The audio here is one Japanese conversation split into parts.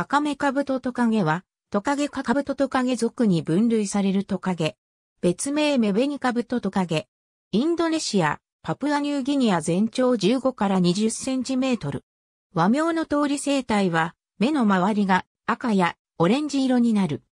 赤目カブトトカゲは、トカゲカカブトトカゲ属に分類されるトカゲ。別名メベニカブトトカゲ。インドネシア、パプアニューギニア全長15から20センチメートル。和名の通り生態は、目の周りが赤やオレンジ色になる。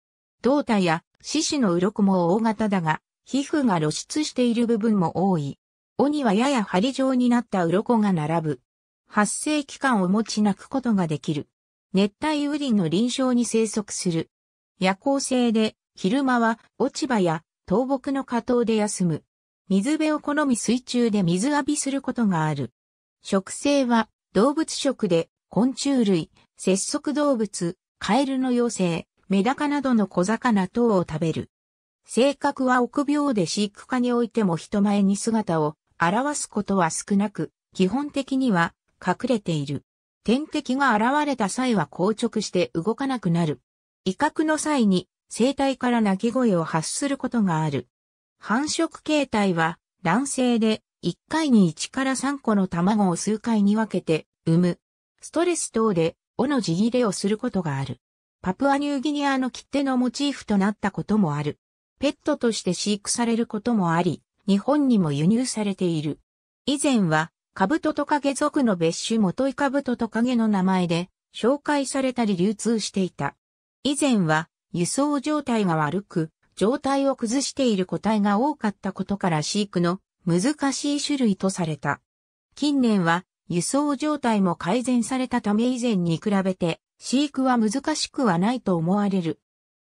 胴体や獅子の鱗も大型だが、皮膚が露出している部分も多い。尾にはやや針状になった鱗が並ぶ。発生期間を持ち泣くことができる。熱帯雨林の臨床に生息する。夜行性で、昼間は落ち葉や倒木の下等で休む。水辺を好み水中で水浴びすることがある。食性は動物食で昆虫類、節足動物、カエルの妖精、メダカなどの小魚等を食べる。性格は臆病で飼育下においても人前に姿を表すことは少なく、基本的には隠れている。天敵が現れた際は硬直して動かなくなる。威嚇の際に生体から鳴き声を発することがある。繁殖形態は卵性で1回に1から3個の卵を数回に分けて産む。ストレス等で尾の地切れをすることがある。パプアニューギニアの切手のモチーフとなったこともある。ペットとして飼育されることもあり、日本にも輸入されている。以前はカブトトカゲ族の別種元イカブトトカゲの名前で紹介されたり流通していた。以前は輸送状態が悪く、状態を崩している個体が多かったことから飼育の難しい種類とされた。近年は輸送状態も改善されたため以前に比べて飼育は難しくはないと思われる。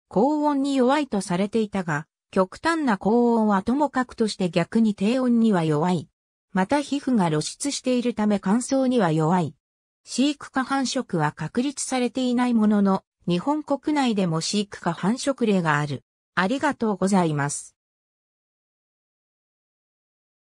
高温に弱いとされていたが、極端な高温はともかくとして逆に低温には弱い。また皮膚が露出しているため乾燥には弱い。飼育下繁殖は確立されていないものの、日本国内でも飼育下繁殖例がある。ありがとうございます。